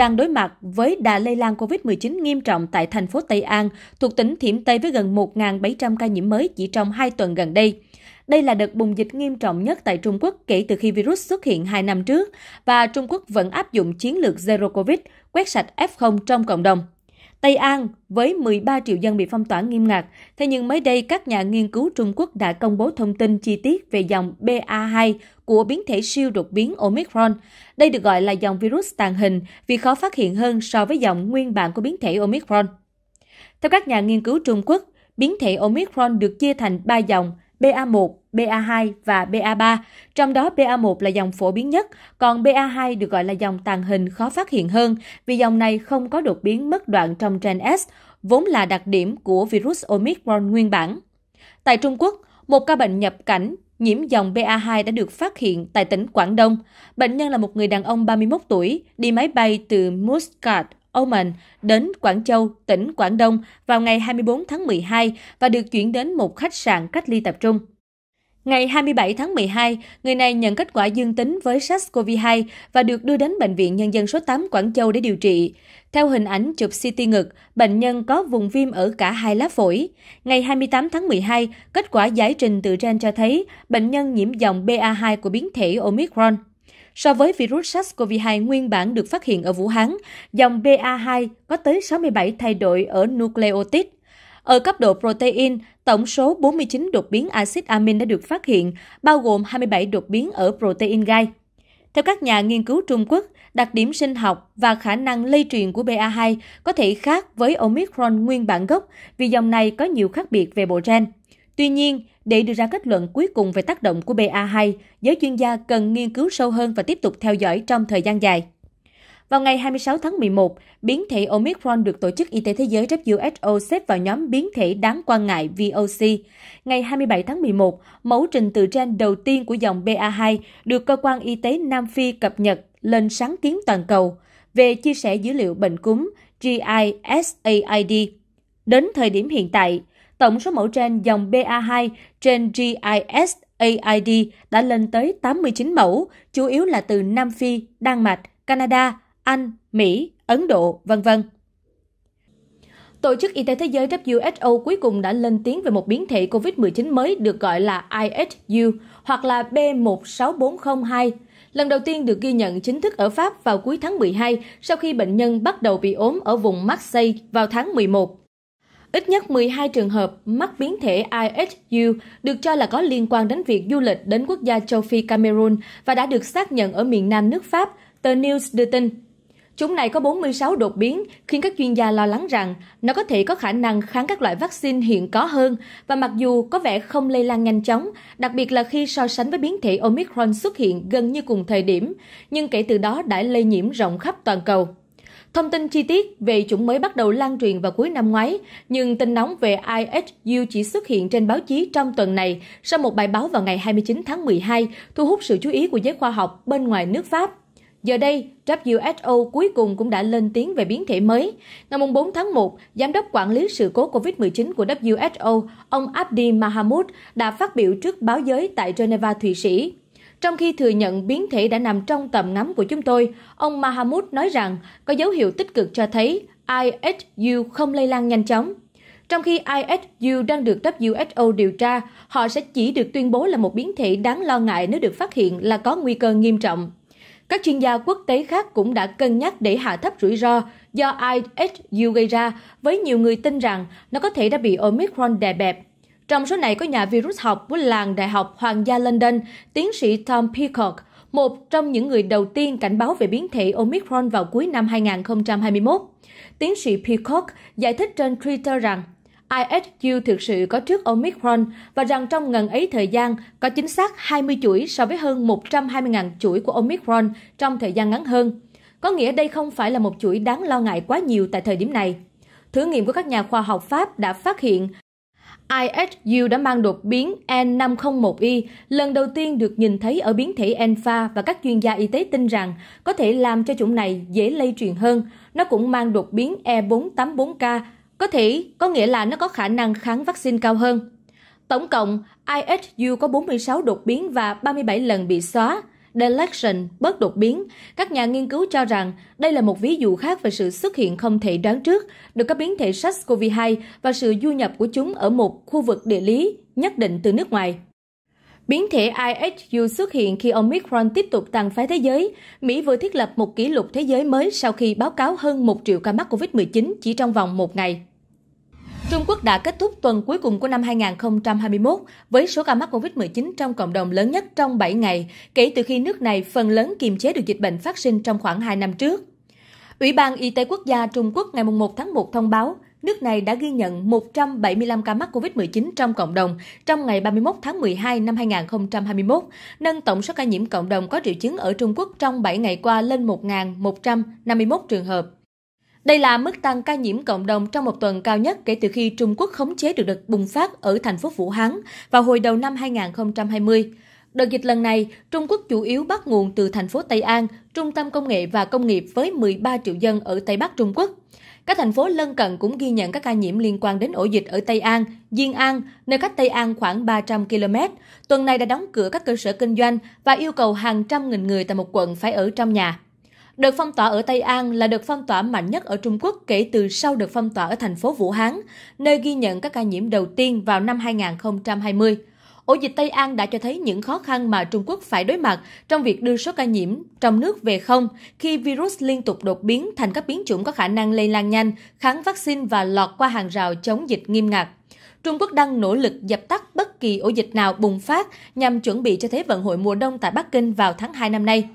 đang đối mặt với đà lây lan covid 19 nghiêm trọng tại thành phố Tây An thuộc tỉnh Thiểm Tây với gần 1.700 ca nhiễm mới chỉ trong 2 tuần gần đây. Đây là đợt bùng dịch nghiêm trọng nhất tại Trung Quốc kể từ khi virus xuất hiện 2 năm trước và Trung Quốc vẫn áp dụng chiến lược Zero Covid, quét sạch F0 trong cộng đồng. Tây An với 13 triệu dân bị phong tỏa nghiêm ngặt, thế nhưng mới đây các nhà nghiên cứu Trung Quốc đã công bố thông tin chi tiết về dòng BA2 của biến thể siêu đột biến Omicron. Đây được gọi là dòng virus tàn hình vì khó phát hiện hơn so với dòng nguyên bản của biến thể Omicron. Theo các nhà nghiên cứu Trung Quốc, biến thể Omicron được chia thành 3 dòng BA1, BA2 và BA3, trong đó BA1 là dòng phổ biến nhất, còn BA2 được gọi là dòng tàng hình khó phát hiện hơn vì dòng này không có đột biến mất đoạn trong gen S, vốn là đặc điểm của virus Omicron nguyên bản. Tại Trung Quốc, một ca bệnh nhập cảnh nhiễm dòng BA2 đã được phát hiện tại tỉnh Quảng Đông. Bệnh nhân là một người đàn ông 31 tuổi, đi máy bay từ Muscat, Oman đến Quảng Châu, tỉnh Quảng Đông vào ngày 24 tháng 12 và được chuyển đến một khách sạn cách ly tập trung. Ngày 27 tháng 12, người này nhận kết quả dương tính với SARS-CoV-2 và được đưa đến Bệnh viện Nhân dân số 8 Quảng Châu để điều trị. Theo hình ảnh chụp CT ngực, bệnh nhân có vùng viêm ở cả hai lá phổi. Ngày 28 tháng 12, kết quả giải trình từ trên cho thấy bệnh nhân nhiễm dòng BA2 của biến thể Omicron. So với virus SARS-CoV-2 nguyên bản được phát hiện ở Vũ Hán, dòng BA2 có tới 67 thay đổi ở nucleotide ở cấp độ protein, tổng số 49 đột biến axit amin đã được phát hiện, bao gồm 27 đột biến ở protein gai. Theo các nhà nghiên cứu Trung Quốc, đặc điểm sinh học và khả năng lây truyền của BA2 có thể khác với Omicron nguyên bản gốc vì dòng này có nhiều khác biệt về bộ gen. Tuy nhiên, để đưa ra kết luận cuối cùng về tác động của BA2, giới chuyên gia cần nghiên cứu sâu hơn và tiếp tục theo dõi trong thời gian dài. Vào ngày 26 tháng 11, biến thể Omicron được Tổ chức Y tế Thế giới WHO xếp vào nhóm biến thể đáng quan ngại VOC. Ngày 27 tháng 11, mẫu trình tự gen đầu tiên của dòng BA2 được Cơ quan Y tế Nam Phi cập nhật lên sáng kiến toàn cầu về chia sẻ dữ liệu bệnh cúm GISAID. Đến thời điểm hiện tại, tổng số mẫu gen dòng BA2 trên GISAID đã lên tới 89 mẫu, chủ yếu là từ Nam Phi, Đan Mạch, Canada, anh, Mỹ, Ấn Độ, vân vân. Tổ chức Y tế Thế giới WHO cuối cùng đã lên tiếng về một biến thể COVID-19 mới được gọi là IHU hoặc là B16402, lần đầu tiên được ghi nhận chính thức ở Pháp vào cuối tháng 12 sau khi bệnh nhân bắt đầu bị ốm ở vùng Marseille vào tháng 11. Ít nhất 12 trường hợp mắc biến thể IHU được cho là có liên quan đến việc du lịch đến quốc gia châu Phi Cameroon và đã được xác nhận ở miền nam nước Pháp, tờ News đưa tin. Chúng này có 46 đột biến, khiến các chuyên gia lo lắng rằng nó có thể có khả năng kháng các loại vaccine hiện có hơn và mặc dù có vẻ không lây lan nhanh chóng, đặc biệt là khi so sánh với biến thể Omicron xuất hiện gần như cùng thời điểm, nhưng kể từ đó đã lây nhiễm rộng khắp toàn cầu. Thông tin chi tiết về chủng mới bắt đầu lan truyền vào cuối năm ngoái, nhưng tin nóng về IHU chỉ xuất hiện trên báo chí trong tuần này sau một bài báo vào ngày 29 tháng 12 thu hút sự chú ý của giới khoa học bên ngoài nước Pháp. Giờ đây, WHO cuối cùng cũng đã lên tiếng về biến thể mới. Ngày 4 tháng 1, Giám đốc Quản lý sự cố COVID-19 của WHO, ông Abdi Mahamud, đã phát biểu trước báo giới tại Geneva, Thụy Sĩ. Trong khi thừa nhận biến thể đã nằm trong tầm ngắm của chúng tôi, ông Mahamud nói rằng có dấu hiệu tích cực cho thấy ISU không lây lan nhanh chóng. Trong khi ISU đang được WHO điều tra, họ sẽ chỉ được tuyên bố là một biến thể đáng lo ngại nếu được phát hiện là có nguy cơ nghiêm trọng. Các chuyên gia quốc tế khác cũng đã cân nhắc để hạ thấp rủi ro do IHU gây ra, với nhiều người tin rằng nó có thể đã bị Omicron đè bẹp. Trong số này có nhà virus học của làng Đại học Hoàng gia London, tiến sĩ Tom Peacock, một trong những người đầu tiên cảnh báo về biến thể Omicron vào cuối năm 2021. Tiến sĩ Peacock giải thích trên Twitter rằng ISU thực sự có trước Omicron và rằng trong ngần ấy thời gian có chính xác 20 chuỗi so với hơn 120.000 chuỗi của Omicron trong thời gian ngắn hơn. Có nghĩa đây không phải là một chuỗi đáng lo ngại quá nhiều tại thời điểm này. Thử nghiệm của các nhà khoa học Pháp đã phát hiện ISU đã mang đột biến N501Y lần đầu tiên được nhìn thấy ở biến thể Alpha và các chuyên gia y tế tin rằng có thể làm cho chủng này dễ lây truyền hơn. Nó cũng mang đột biến E484K có thể có nghĩa là nó có khả năng kháng vaccine cao hơn. Tổng cộng, IHU có 46 đột biến và 37 lần bị xóa, deletion bớt đột biến. Các nhà nghiên cứu cho rằng đây là một ví dụ khác về sự xuất hiện không thể đoán trước được các biến thể SARS-CoV-2 và sự du nhập của chúng ở một khu vực địa lý nhất định từ nước ngoài. Biến thể IHU xuất hiện khi Omicron tiếp tục tàn phá thế giới. Mỹ vừa thiết lập một kỷ lục thế giới mới sau khi báo cáo hơn 1 triệu ca mắc COVID-19 chỉ trong vòng một ngày. Trung Quốc đã kết thúc tuần cuối cùng của năm 2021 với số ca mắc COVID-19 trong cộng đồng lớn nhất trong 7 ngày kể từ khi nước này phần lớn kiềm chế được dịch bệnh phát sinh trong khoảng 2 năm trước. Ủy ban Y tế Quốc gia Trung Quốc ngày 1 tháng 1 thông báo nước này đã ghi nhận 175 ca mắc COVID-19 trong cộng đồng trong ngày 31 tháng 12 năm 2021, nâng tổng số ca nhiễm cộng đồng có triệu chứng ở Trung Quốc trong 7 ngày qua lên 1.151 trường hợp. Đây là mức tăng ca nhiễm cộng đồng trong một tuần cao nhất kể từ khi Trung Quốc khống chế được đợt bùng phát ở thành phố Vũ Hán vào hồi đầu năm 2020. Đợt dịch lần này, Trung Quốc chủ yếu bắt nguồn từ thành phố Tây An, trung tâm công nghệ và công nghiệp với 13 triệu dân ở Tây Bắc Trung Quốc. Các thành phố lân cận cũng ghi nhận các ca nhiễm liên quan đến ổ dịch ở Tây An, Diên An, nơi cách Tây An khoảng 300 km. Tuần này đã đóng cửa các cơ sở kinh doanh và yêu cầu hàng trăm nghìn người tại một quận phải ở trong nhà. Đợt phong tỏa ở Tây An là đợt phong tỏa mạnh nhất ở Trung Quốc kể từ sau đợt phong tỏa ở thành phố Vũ Hán, nơi ghi nhận các ca nhiễm đầu tiên vào năm 2020. Ổ dịch Tây An đã cho thấy những khó khăn mà Trung Quốc phải đối mặt trong việc đưa số ca nhiễm trong nước về không khi virus liên tục đột biến thành các biến chủng có khả năng lây lan nhanh, kháng vaccine và lọt qua hàng rào chống dịch nghiêm ngặt. Trung Quốc đang nỗ lực dập tắt bất kỳ ổ dịch nào bùng phát nhằm chuẩn bị cho Thế vận hội mùa đông tại Bắc Kinh vào tháng 2 năm nay.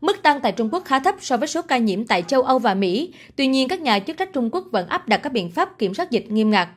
Mức tăng tại Trung Quốc khá thấp so với số ca nhiễm tại châu Âu và Mỹ, tuy nhiên các nhà chức trách Trung Quốc vẫn áp đặt các biện pháp kiểm soát dịch nghiêm ngặt.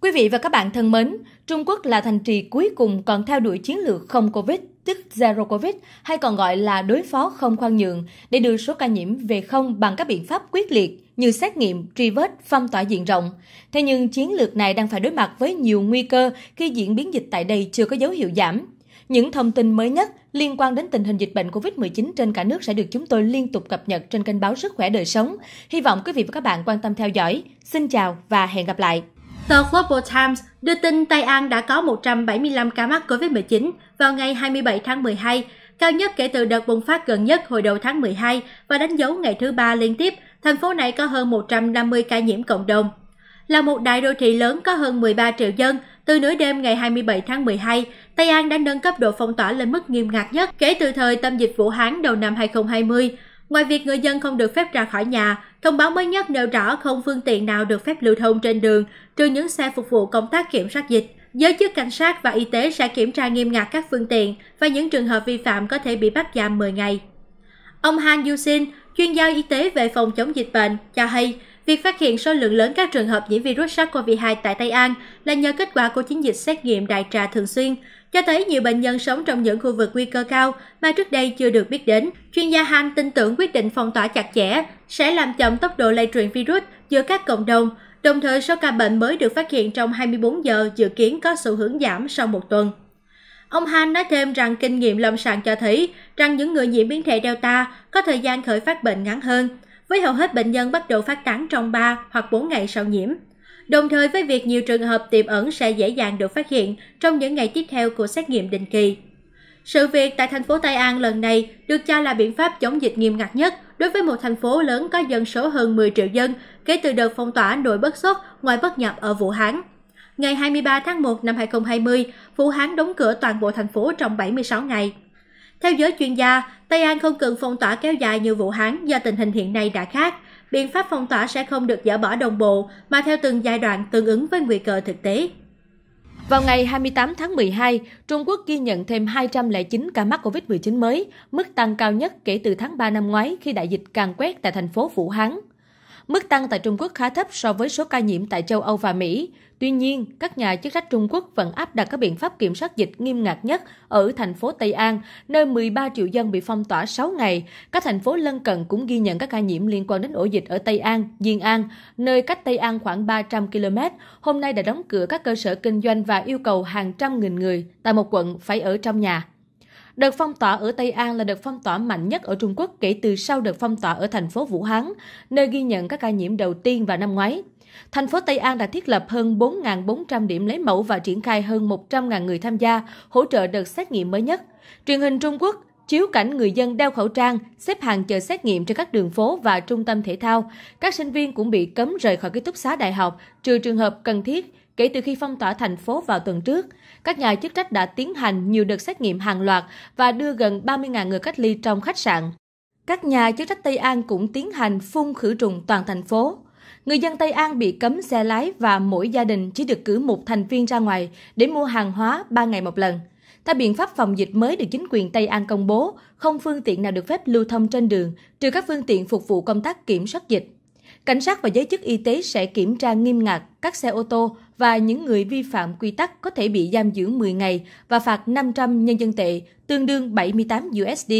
Quý vị và các bạn thân mến, Trung Quốc là thành trì cuối cùng còn theo đuổi chiến lược không Covid, tức Zero Covid, hay còn gọi là đối phó không khoan nhượng, để đưa số ca nhiễm về không bằng các biện pháp quyết liệt như xét nghiệm, truy vết, phong tỏa diện rộng. Thế nhưng chiến lược này đang phải đối mặt với nhiều nguy cơ khi diễn biến dịch tại đây chưa có dấu hiệu giảm. Những thông tin mới nhất liên quan đến tình hình dịch bệnh COVID-19 trên cả nước sẽ được chúng tôi liên tục cập nhật trên kênh báo Sức khỏe đời sống. Hy vọng quý vị và các bạn quan tâm theo dõi. Xin chào và hẹn gặp lại. The Global Times đưa tin Tây An đã có 175 ca mắc COVID-19 vào ngày 27 tháng 12, cao nhất kể từ đợt bùng phát gần nhất hồi đầu tháng 12 và đánh dấu ngày thứ ba liên tiếp, thành phố này có hơn 150 ca nhiễm cộng đồng. Là một đại đô thị lớn có hơn 13 triệu dân, từ nửa đêm ngày 27 tháng 12, Tây An đã nâng cấp độ phong tỏa lên mức nghiêm ngặt nhất kể từ thời tâm dịch Vũ Hán đầu năm 2020. Ngoài việc người dân không được phép ra khỏi nhà, thông báo mới nhất nêu rõ không phương tiện nào được phép lưu thông trên đường, trừ những xe phục vụ công tác kiểm soát dịch. Giới chức cảnh sát và y tế sẽ kiểm tra nghiêm ngặt các phương tiện và những trường hợp vi phạm có thể bị bắt giam 10 ngày. Ông Han Yusin, chuyên gia y tế về phòng chống dịch bệnh, cho hay Việc phát hiện số lượng lớn các trường hợp nhiễm virus sars cov hai tại Tây An là nhờ kết quả của chiến dịch xét nghiệm đại trà thường xuyên, cho thấy nhiều bệnh nhân sống trong những khu vực nguy cơ cao mà trước đây chưa được biết đến. Chuyên gia Han tin tưởng quyết định phong tỏa chặt chẽ sẽ làm chậm tốc độ lây truyền virus giữa các cộng đồng, đồng thời số ca bệnh mới được phát hiện trong 24 giờ dự kiến có xu hướng giảm sau một tuần. Ông Han nói thêm rằng kinh nghiệm lâm sàng cho thấy rằng những người nhiễm biến thể Delta có thời gian khởi phát bệnh ngắn hơn, với hầu hết bệnh nhân bắt đầu phát tán trong 3 hoặc 4 ngày sau nhiễm. Đồng thời với việc nhiều trường hợp tiềm ẩn sẽ dễ dàng được phát hiện trong những ngày tiếp theo của xét nghiệm định kỳ. Sự việc tại thành phố Tây An lần này được cho là biện pháp chống dịch nghiêm ngặt nhất đối với một thành phố lớn có dân số hơn 10 triệu dân kể từ đợt phong tỏa nội bất xuất ngoài bất nhập ở Vũ Hán. Ngày 23 tháng 1 năm 2020, Vũ Hán đóng cửa toàn bộ thành phố trong 76 ngày theo giới chuyên gia tây an không cần phong tỏa kéo dài như vũ hán do tình hình hiện nay đã khác biện pháp phong tỏa sẽ không được dỡ bỏ đồng bộ mà theo từng giai đoạn tương ứng với nguy cơ thực tế vào ngày 28 tháng 12, Trung Quốc ghi nhận thêm 209 ca mắc COVID-19 mới, mức tăng cao nhất kể từ tháng 3 năm ngoái khi đại dịch càng quét tại thành phố Vũ Hán. Mức tăng tại Trung Quốc khá thấp so với số ca nhiễm tại châu Âu và Mỹ. Tuy nhiên, các nhà chức trách Trung Quốc vẫn áp đặt các biện pháp kiểm soát dịch nghiêm ngặt nhất ở thành phố Tây An, nơi 13 triệu dân bị phong tỏa 6 ngày. Các thành phố lân cận cũng ghi nhận các ca nhiễm liên quan đến ổ dịch ở Tây An, Diên An, nơi cách Tây An khoảng 300 km, hôm nay đã đóng cửa các cơ sở kinh doanh và yêu cầu hàng trăm nghìn người tại một quận phải ở trong nhà. Đợt phong tỏa ở Tây An là đợt phong tỏa mạnh nhất ở Trung Quốc kể từ sau đợt phong tỏa ở thành phố Vũ Hán, nơi ghi nhận các ca nhiễm đầu tiên vào năm ngoái. Thành phố Tây An đã thiết lập hơn 4.400 điểm lấy mẫu và triển khai hơn 100.000 người tham gia, hỗ trợ đợt xét nghiệm mới nhất. Truyền hình Trung Quốc chiếu cảnh người dân đeo khẩu trang, xếp hàng chờ xét nghiệm trên các đường phố và trung tâm thể thao. Các sinh viên cũng bị cấm rời khỏi ký túc xá đại học, trừ trường hợp cần thiết kể từ khi phong tỏa thành phố vào tuần trước. Các nhà chức trách đã tiến hành nhiều đợt xét nghiệm hàng loạt và đưa gần 30.000 người cách ly trong khách sạn. Các nhà chức trách Tây An cũng tiến hành phun khử trùng toàn thành phố. Người dân Tây An bị cấm xe lái và mỗi gia đình chỉ được cử một thành viên ra ngoài để mua hàng hóa 3 ngày một lần. Theo biện pháp phòng dịch mới được chính quyền Tây An công bố, không phương tiện nào được phép lưu thông trên đường, trừ các phương tiện phục vụ công tác kiểm soát dịch. Cảnh sát và giới chức y tế sẽ kiểm tra nghiêm ngặt các xe ô tô, và những người vi phạm quy tắc có thể bị giam giữ 10 ngày và phạt 500 nhân dân tệ, tương đương 78 USD.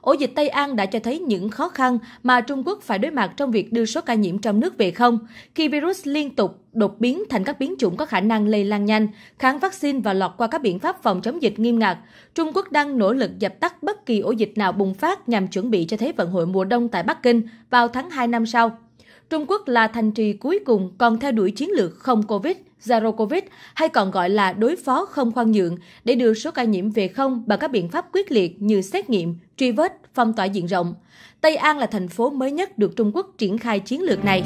Ổ dịch Tây An đã cho thấy những khó khăn mà Trung Quốc phải đối mặt trong việc đưa số ca nhiễm trong nước về không, khi virus liên tục đột biến thành các biến chủng có khả năng lây lan nhanh, kháng vaccine và lọt qua các biện pháp phòng chống dịch nghiêm ngặt. Trung Quốc đang nỗ lực dập tắt bất kỳ ổ dịch nào bùng phát nhằm chuẩn bị cho Thế vận hội mùa đông tại Bắc Kinh vào tháng 2 năm sau. Trung Quốc là thành trì cuối cùng còn theo đuổi chiến lược không Covid, Zero Covid hay còn gọi là đối phó không khoan nhượng để đưa số ca nhiễm về không bằng các biện pháp quyết liệt như xét nghiệm, truy vết, phong tỏa diện rộng. Tây An là thành phố mới nhất được Trung Quốc triển khai chiến lược này.